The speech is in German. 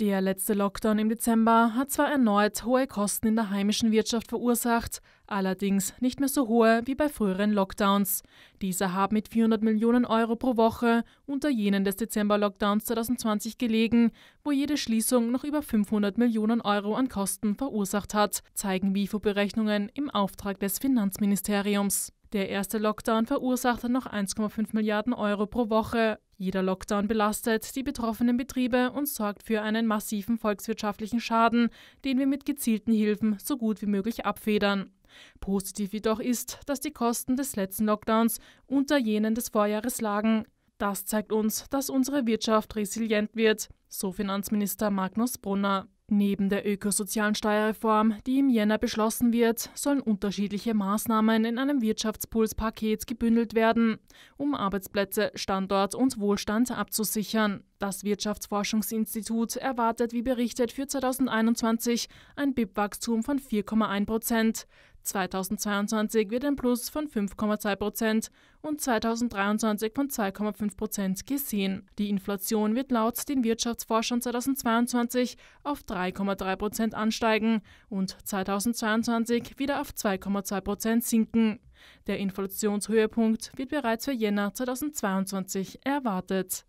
Der letzte Lockdown im Dezember hat zwar erneut hohe Kosten in der heimischen Wirtschaft verursacht, allerdings nicht mehr so hohe wie bei früheren Lockdowns. Dieser haben mit 400 Millionen Euro pro Woche unter jenen des Dezember-Lockdowns 2020 gelegen, wo jede Schließung noch über 500 Millionen Euro an Kosten verursacht hat, zeigen WIFO-Berechnungen im Auftrag des Finanzministeriums. Der erste Lockdown verursachte noch 1,5 Milliarden Euro pro Woche. Jeder Lockdown belastet die betroffenen Betriebe und sorgt für einen massiven volkswirtschaftlichen Schaden, den wir mit gezielten Hilfen so gut wie möglich abfedern. Positiv jedoch ist, dass die Kosten des letzten Lockdowns unter jenen des Vorjahres lagen. Das zeigt uns, dass unsere Wirtschaft resilient wird, so Finanzminister Magnus Brunner. Neben der ökosozialen Steuerreform, die im Jänner beschlossen wird, sollen unterschiedliche Maßnahmen in einem Wirtschaftspulspaket gebündelt werden, um Arbeitsplätze, Standort und Wohlstand abzusichern. Das Wirtschaftsforschungsinstitut erwartet, wie berichtet, für 2021 ein BIP-Wachstum von 4,1 Prozent. 2022 wird ein Plus von 5,2 Prozent und 2023 von 2,5 Prozent gesehen. Die Inflation wird laut den Wirtschaftsforschern 2022 auf 3,3 Prozent ansteigen und 2022 wieder auf 2,2 Prozent sinken. Der Inflationshöhepunkt wird bereits für Jänner 2022 erwartet.